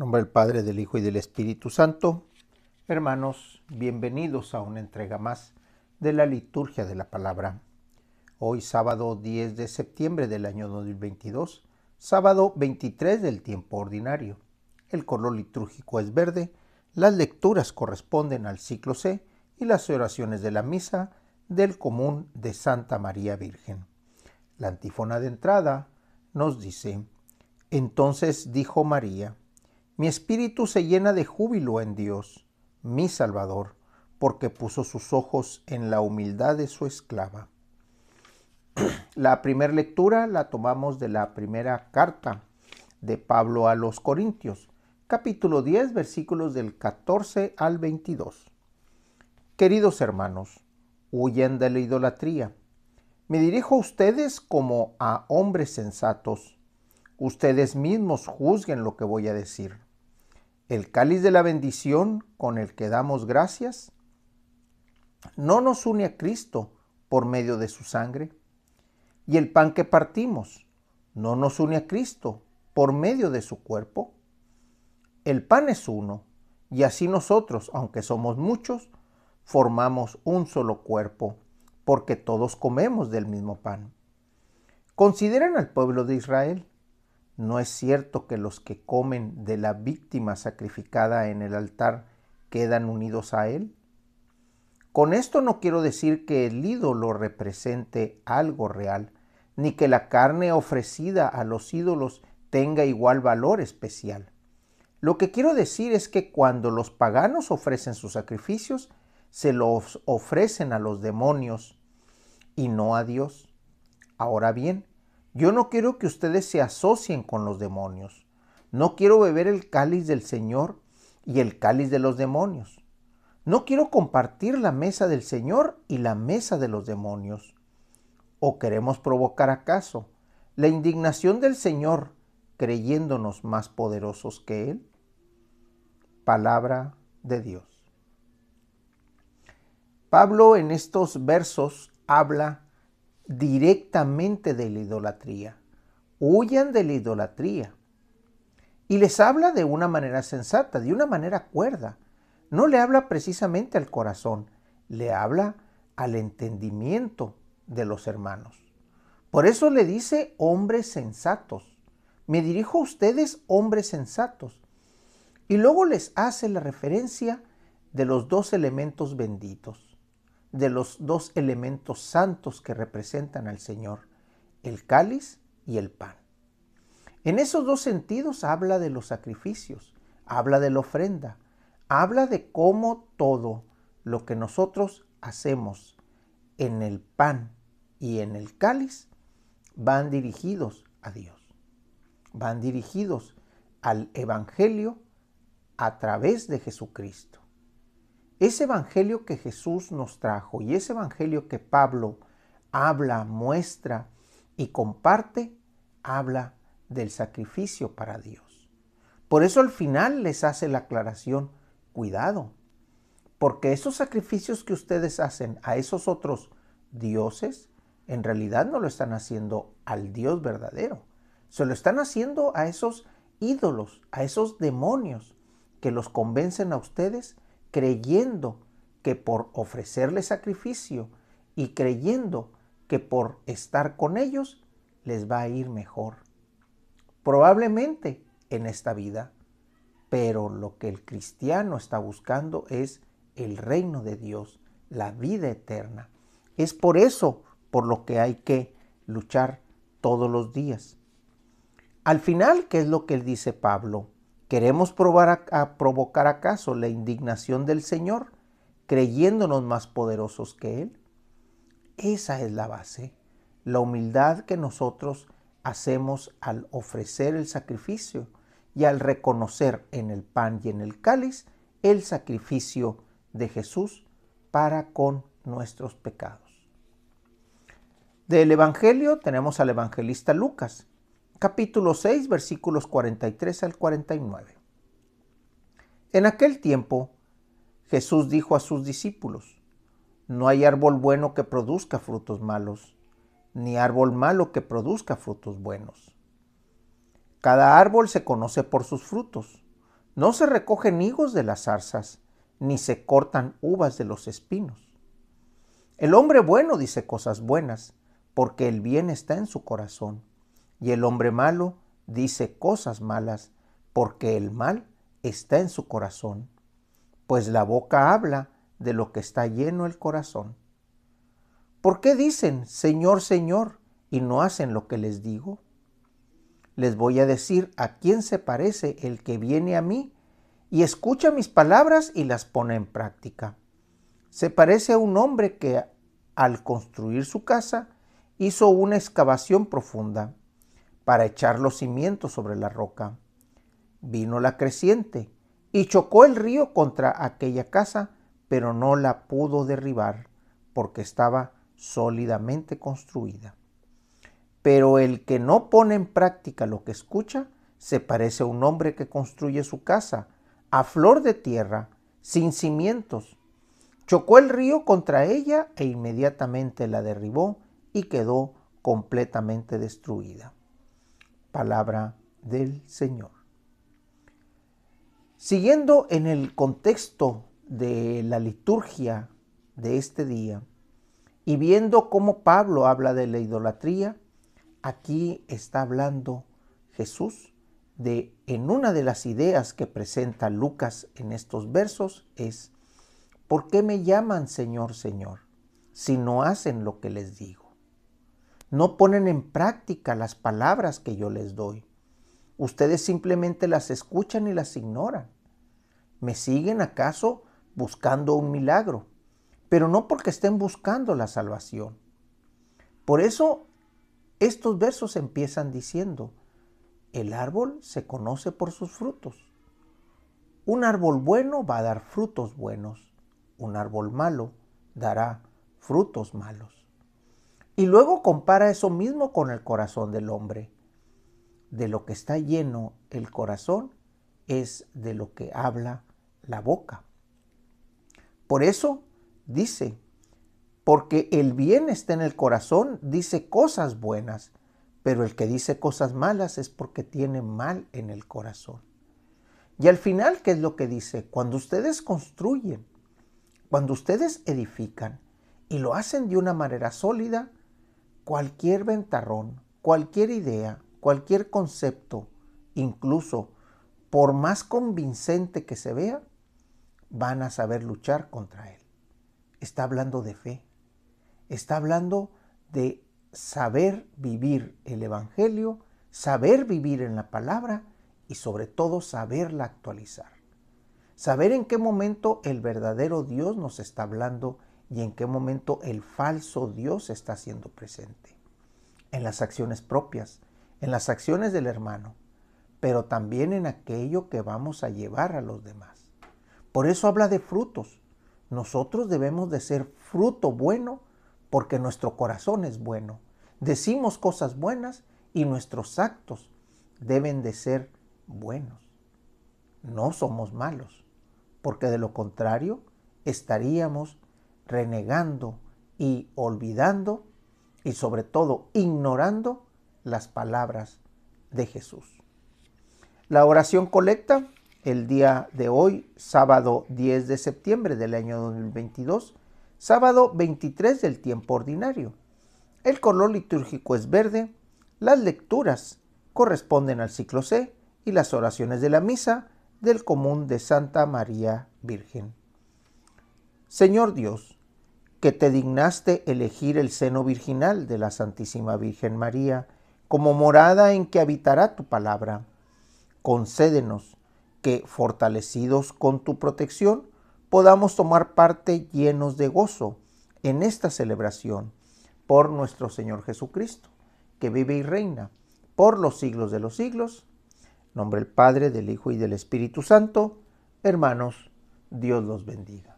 nombre del Padre, del Hijo y del Espíritu Santo. Hermanos, bienvenidos a una entrega más de la liturgia de la palabra. Hoy sábado 10 de septiembre del año 2022, sábado 23 del tiempo ordinario. El color litúrgico es verde, las lecturas corresponden al ciclo C y las oraciones de la misa del común de Santa María Virgen. La antífona de entrada nos dice, entonces dijo María, mi espíritu se llena de júbilo en Dios, mi Salvador, porque puso sus ojos en la humildad de su esclava. La primera lectura la tomamos de la primera carta de Pablo a los Corintios, capítulo 10, versículos del 14 al 22. Queridos hermanos, huyen de la idolatría. Me dirijo a ustedes como a hombres sensatos. Ustedes mismos juzguen lo que voy a decir el cáliz de la bendición con el que damos gracias, no nos une a Cristo por medio de su sangre. Y el pan que partimos no nos une a Cristo por medio de su cuerpo. El pan es uno, y así nosotros, aunque somos muchos, formamos un solo cuerpo, porque todos comemos del mismo pan. Consideran al pueblo de Israel. No es cierto que los que comen de la víctima sacrificada en el altar quedan unidos a él. Con esto no quiero decir que el ídolo represente algo real, ni que la carne ofrecida a los ídolos tenga igual valor especial. Lo que quiero decir es que cuando los paganos ofrecen sus sacrificios, se los ofrecen a los demonios y no a Dios. Ahora bien, yo no quiero que ustedes se asocien con los demonios. No quiero beber el cáliz del Señor y el cáliz de los demonios. No quiero compartir la mesa del Señor y la mesa de los demonios. ¿O queremos provocar acaso la indignación del Señor creyéndonos más poderosos que Él? Palabra de Dios. Pablo en estos versos habla directamente de la idolatría. Huyan de la idolatría. Y les habla de una manera sensata, de una manera cuerda. No le habla precisamente al corazón, le habla al entendimiento de los hermanos. Por eso le dice hombres sensatos. Me dirijo a ustedes hombres sensatos. Y luego les hace la referencia de los dos elementos benditos de los dos elementos santos que representan al Señor, el cáliz y el pan. En esos dos sentidos habla de los sacrificios, habla de la ofrenda, habla de cómo todo lo que nosotros hacemos en el pan y en el cáliz van dirigidos a Dios, van dirigidos al Evangelio a través de Jesucristo. Ese Evangelio que Jesús nos trajo y ese Evangelio que Pablo habla, muestra y comparte, habla del sacrificio para Dios. Por eso al final les hace la aclaración, cuidado, porque esos sacrificios que ustedes hacen a esos otros dioses, en realidad no lo están haciendo al Dios verdadero, se lo están haciendo a esos ídolos, a esos demonios que los convencen a ustedes creyendo que por ofrecerles sacrificio y creyendo que por estar con ellos les va a ir mejor. Probablemente en esta vida, pero lo que el cristiano está buscando es el reino de Dios, la vida eterna. Es por eso por lo que hay que luchar todos los días. Al final, ¿qué es lo que dice Pablo? ¿Queremos probar a, provocar acaso la indignación del Señor, creyéndonos más poderosos que Él? Esa es la base, la humildad que nosotros hacemos al ofrecer el sacrificio y al reconocer en el pan y en el cáliz el sacrificio de Jesús para con nuestros pecados. Del Evangelio tenemos al evangelista Lucas, capítulo 6, versículos 43 al 49. En aquel tiempo, Jesús dijo a sus discípulos, No hay árbol bueno que produzca frutos malos, ni árbol malo que produzca frutos buenos. Cada árbol se conoce por sus frutos. No se recogen higos de las zarzas, ni se cortan uvas de los espinos. El hombre bueno dice cosas buenas, porque el bien está en su corazón y el hombre malo dice cosas malas, porque el mal está en su corazón, pues la boca habla de lo que está lleno el corazón. ¿Por qué dicen, Señor, Señor, y no hacen lo que les digo? Les voy a decir a quién se parece el que viene a mí y escucha mis palabras y las pone en práctica. Se parece a un hombre que al construir su casa hizo una excavación profunda para echar los cimientos sobre la roca. Vino la creciente y chocó el río contra aquella casa, pero no la pudo derribar porque estaba sólidamente construida. Pero el que no pone en práctica lo que escucha, se parece a un hombre que construye su casa a flor de tierra, sin cimientos. Chocó el río contra ella e inmediatamente la derribó y quedó completamente destruida palabra del Señor. Siguiendo en el contexto de la liturgia de este día y viendo cómo Pablo habla de la idolatría, aquí está hablando Jesús de en una de las ideas que presenta Lucas en estos versos es ¿Por qué me llaman Señor, Señor si no hacen lo que les digo? No ponen en práctica las palabras que yo les doy. Ustedes simplemente las escuchan y las ignoran. ¿Me siguen acaso buscando un milagro? Pero no porque estén buscando la salvación. Por eso estos versos empiezan diciendo, el árbol se conoce por sus frutos. Un árbol bueno va a dar frutos buenos, un árbol malo dará frutos malos. Y luego compara eso mismo con el corazón del hombre. De lo que está lleno el corazón es de lo que habla la boca. Por eso dice, porque el bien está en el corazón, dice cosas buenas, pero el que dice cosas malas es porque tiene mal en el corazón. Y al final, ¿qué es lo que dice? Cuando ustedes construyen, cuando ustedes edifican y lo hacen de una manera sólida, cualquier ventarrón, cualquier idea, cualquier concepto, incluso por más convincente que se vea, van a saber luchar contra él. Está hablando de fe. Está hablando de saber vivir el Evangelio, saber vivir en la palabra y sobre todo saberla actualizar. Saber en qué momento el verdadero Dios nos está hablando y en qué momento el falso Dios está siendo presente. En las acciones propias, en las acciones del hermano, pero también en aquello que vamos a llevar a los demás. Por eso habla de frutos. Nosotros debemos de ser fruto bueno porque nuestro corazón es bueno. Decimos cosas buenas y nuestros actos deben de ser buenos. No somos malos, porque de lo contrario estaríamos renegando y olvidando y sobre todo ignorando las palabras de Jesús. La oración colecta el día de hoy, sábado 10 de septiembre del año 2022, sábado 23 del tiempo ordinario. El color litúrgico es verde, las lecturas corresponden al ciclo C y las oraciones de la misa del común de Santa María Virgen. Señor Dios, que te dignaste elegir el seno virginal de la Santísima Virgen María como morada en que habitará tu palabra. Concédenos que, fortalecidos con tu protección, podamos tomar parte llenos de gozo en esta celebración por nuestro Señor Jesucristo, que vive y reina por los siglos de los siglos. nombre del Padre, del Hijo y del Espíritu Santo. Hermanos, Dios los bendiga.